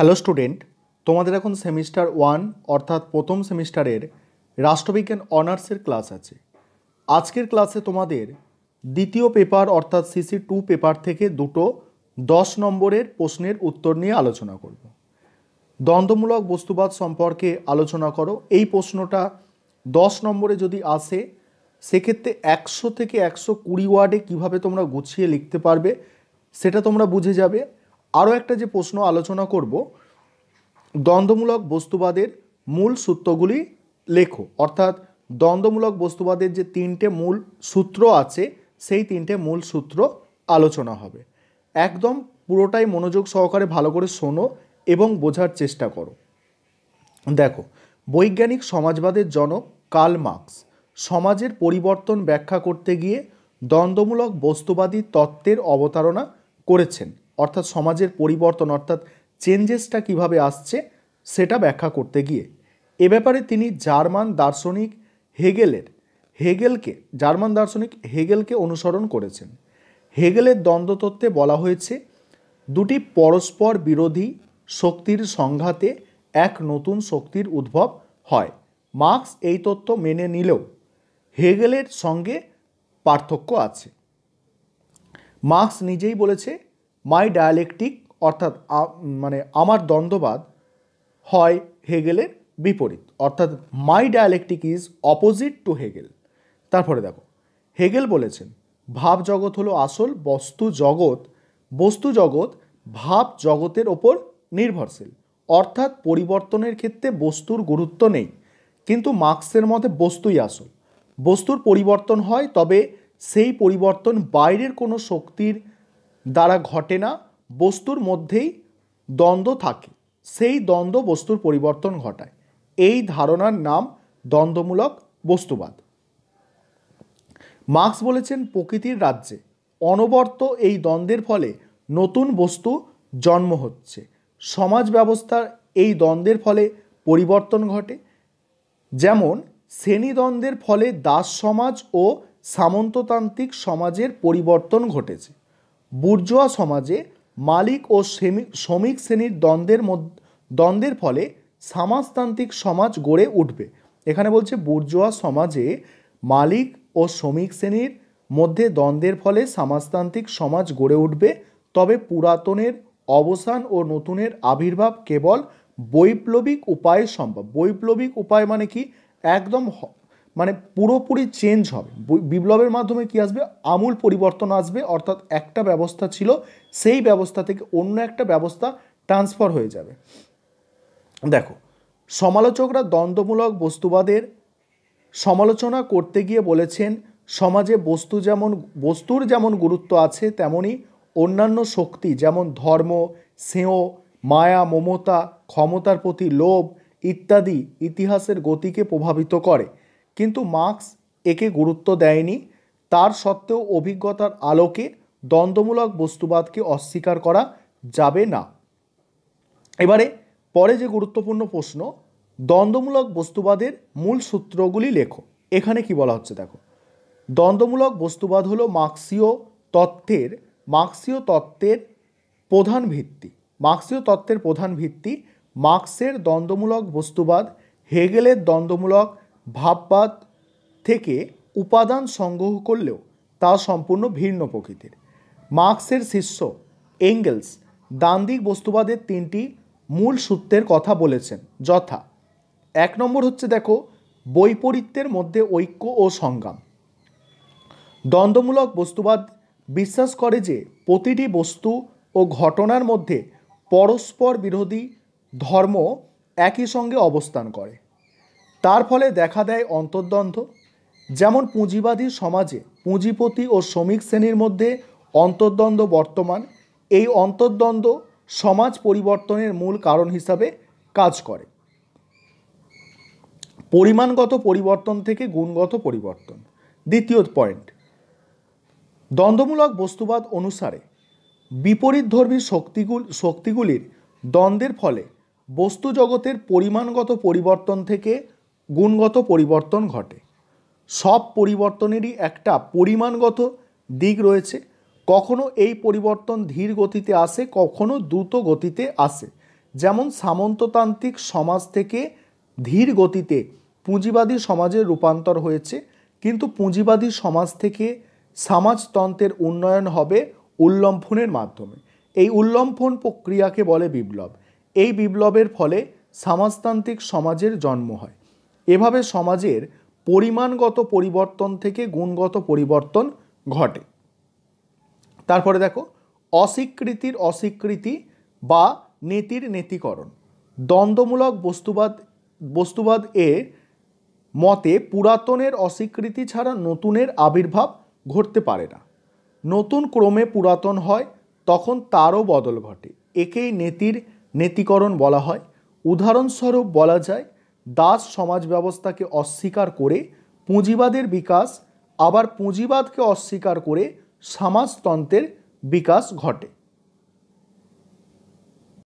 hello student তোমাদের এখন semester one অর্থাৎ প্রথম সেমিস্টারের রাষ্ট্রবিজ্ঞান অনার্সের ক্লাস আছে আজকের ক্লাসে তোমাদের দ্বিতীয় পেপার অর্থাৎ সিসি টু পেপার থেকে দুটো দশ নম্বরের প্রশ্নের উত্তর নিয়ে আলোচনা করব দ্বন্দ্বমূলক বস্তুবাদ সম্পর্কে আলোচনা করো এই প্রশ্নটা দশ নম্বরে যদি আসে সেক্ষেত্রে একশো থেকে একশো কুড়ি ওয়ার্ডে কীভাবে তোমরা গুছিয়ে লিখতে পারবে সেটা তোমরা বুঝে যাবে আরও একটা যে প্রশ্ন আলোচনা করব দ্বন্দ্বমূলক বস্তুবাদের মূল সূত্রগুলি লেখো অর্থাৎ দ্বন্দ্বমূলক বস্তুবাদের যে তিনটে মূল সূত্র আছে সেই তিনটে মূল সূত্র আলোচনা হবে একদম পুরোটাই মনোযোগ সহকারে ভালো করে শোনো এবং বোঝার চেষ্টা করো দেখো বৈজ্ঞানিক সমাজবাদের জনক কার্ল মার্কস সমাজের পরিবর্তন ব্যাখ্যা করতে গিয়ে দ্বন্দ্বমূলক বস্তুবাদী তত্ত্বের অবতারণা করেছেন অর্থাৎ সমাজের পরিবর্তন অর্থাৎ চেঞ্জেসটা কিভাবে আসছে সেটা ব্যাখ্যা করতে গিয়ে এ ব্যাপারে তিনি জার্মান দার্শনিক হেগেলের হেগেলকে জার্মান দার্শনিক হেগেলকে অনুসরণ করেছেন হেগেলের দ্বন্দ্বতত্ত্বে বলা হয়েছে দুটি পরস্পর বিরোধী শক্তির সংঘাতে এক নতুন শক্তির উদ্ভব হয় মার্ক্স এই তত্ত্ব মেনে নিলেও হেগেলের সঙ্গে পার্থক্য আছে মার্ক্স নিজেই বলেছে মাই ডায়ালেকটিক অর্থাৎ মানে আমার দ্বন্দ্ববাদ হয় হেগেলের বিপরীত অর্থাৎ my dialectic is opposite to Hegel তারপরে দেখো হেগেল বলেছেন ভাব জগৎ হলো আসল বস্তু জগৎ বস্তু জগৎ ভাব জগতের ওপর নির্ভরশীল অর্থাৎ পরিবর্তনের ক্ষেত্রে বস্তুর গুরুত্ব নেই কিন্তু মার্ক্সের মতে বস্তুই আসল বস্তুর পরিবর্তন হয় তবে সেই পরিবর্তন বাইরের কোনো শক্তির দ্বারা ঘটে না বস্তুর মধ্যেই দ্বন্দ্ব থাকে সেই দ্বন্দ্ব বস্তুর পরিবর্তন ঘটায় এই ধারণার নাম দ্বন্দ্বমূলক বস্তুবাদ মার্ক্স বলেছেন প্রকৃতির রাজ্যে অনবর্ত এই দ্বন্দ্বের ফলে নতুন বস্তু জন্ম হচ্ছে সমাজ ব্যবস্থার এই দ্বন্দ্বের ফলে পরিবর্তন ঘটে যেমন শ্রেণীদ্বন্দ্বের ফলে দাস সমাজ ও সামন্ততান্ত্রিক সমাজের পরিবর্তন ঘটেছে বুর্জোয়া সমাজে মালিক ও শ্রমিক শ্রেণীর দ্বন্দ্বের দ্বন্দ্বের ফলে সামাজতান্ত্রিক সমাজ গড়ে উঠবে এখানে বলছে বুর্জোয়া সমাজে মালিক ও শ্রমিক শ্রেণীর মধ্যে দ্বন্দ্বের ফলে সমাজতান্ত্রিক সমাজ গড়ে উঠবে তবে পুরাতনের অবসান ও নতুনের আবির্ভাব কেবল বৈপ্লবিক উপায়ে সম্ভব বৈপ্লবিক উপায় মানে কি একদম মানে পুরোপুরি চেঞ্জ হবে বিপ্লবের মাধ্যমে কি আসবে আমূল পরিবর্তন আসবে অর্থাৎ একটা ব্যবস্থা ছিল সেই ব্যবস্থা থেকে অন্য একটা ব্যবস্থা ট্রান্সফার হয়ে যাবে দেখো সমালোচকরা দ্বন্দ্বমূলক বস্তুবাদের সমালোচনা করতে গিয়ে বলেছেন সমাজে বস্তু যেমন বস্তুর যেমন গুরুত্ব আছে তেমনি অন্যান্য শক্তি যেমন ধর্ম স্নেহ মায়া মমতা ক্ষমতার প্রতি লোভ ইত্যাদি ইতিহাসের গতিকে প্রভাবিত করে কিন্তু মার্কস একে গুরুত্ব দেয়নি তার সত্ত্বেও অভিজ্ঞতার আলোকে দ্বন্দ্বমূলক বস্তুবাদকে অস্বীকার করা যাবে না এবারে পরে যে গুরুত্বপূর্ণ প্রশ্ন দ্বন্দ্বমূলক বস্তুবাদের মূল সূত্রগুলি লেখো এখানে কি বলা হচ্ছে দেখো দ্বন্দ্বমূলক বস্তুবাদ হলো মার্ক্সীয় তত্ত্বের মার্ক্সীয় তত্ত্বের প্রধান ভিত্তি মার্ক্সীয় তত্ত্বের প্রধান ভিত্তি মার্ক্সের দ্বন্দ্বমূলক বস্তুবাদ হেগেলের দ্বন্দ্বমূলক ভাববাদ থেকে উপাদান সংগ্রহ করলেও তা সম্পূর্ণ ভিন্ন প্রকৃতির মার্ক্সের শিষ্য এঙ্গেলস দান্দিক বস্তুবাদের তিনটি মূল সূত্রের কথা বলেছেন যথা এক নম্বর হচ্ছে দেখো বৈপরীত্যের মধ্যে ঐক্য ও সংগ্রাম দ্বন্দ্বমূলক বস্তুবাদ বিশ্বাস করে যে প্রতিটি বস্তু ও ঘটনার মধ্যে পরস্পর বিরোধী ধর্ম একই সঙ্গে অবস্থান করে তার ফলে দেখা দেয় অন্তর্দ্বন্দ্ব যেমন পুঁজিবাদী সমাজে পুঁজিপতি ও শ্রমিক শ্রেণীর মধ্যে অন্তর্দ্বন্দ্ব বর্তমান এই অন্তর্দ্বন্দ্ব সমাজ পরিবর্তনের মূল কারণ হিসাবে কাজ করে পরিমাণগত পরিবর্তন থেকে গুণগত পরিবর্তন দ্বিতীয় পয়েন্ট দ্বন্দ্বমূলক বস্তুবাদ অনুসারে ধর্মী শক্তিগুল শক্তিগুলির দ্বন্দ্বের ফলে বস্তু জগতের পরিমাণগত পরিবর্তন থেকে গুণগত পরিবর্তন ঘটে সব পরিবর্তনেরই একটা পরিমাণগত দিক রয়েছে কখনো এই পরিবর্তন ধীর গতিতে আসে কখনো দ্রুত গতিতে আসে যেমন সামন্ততান্ত্রিক সমাজ থেকে ধীর গতিতে পুঁজিবাদী সমাজের রূপান্তর হয়েছে কিন্তু পুঁজিবাদী সমাজ থেকে সমাজতন্ত্রের উন্নয়ন হবে উল্লম্ফনের মাধ্যমে এই উল্লম্ফন প্রক্রিয়াকে বলে বিপ্লব এই বিপ্লবের ফলে সমাজতান্ত্রিক সমাজের জন্ম হয় এভাবে সমাজের পরিমাণগত পরিবর্তন থেকে গুণগত পরিবর্তন ঘটে তারপরে দেখো অস্বীকৃতির অস্বীকৃতি বা নেতির নেতিকরণ দ্বন্দ্বমূলক বস্তুবাদ বস্তুবাদ এ মতে পুরাতনের অস্বীকৃতি ছাড়া নতুনের আবির্ভাব ঘটতে পারে না নতুন ক্রমে পুরাতন হয় তখন তারও বদল ঘটে একেই নেতির নেতিকরণ বলা হয় উদাহরণস্বরূপ বলা যায় দাস সমাজ ব্যবস্থাকে অস্বীকার করে পুঁজিবাদের বিকাশ আবার পুঁজিবাদকে অস্বীকার করে সমাজতন্ত্রের বিকাশ ঘটে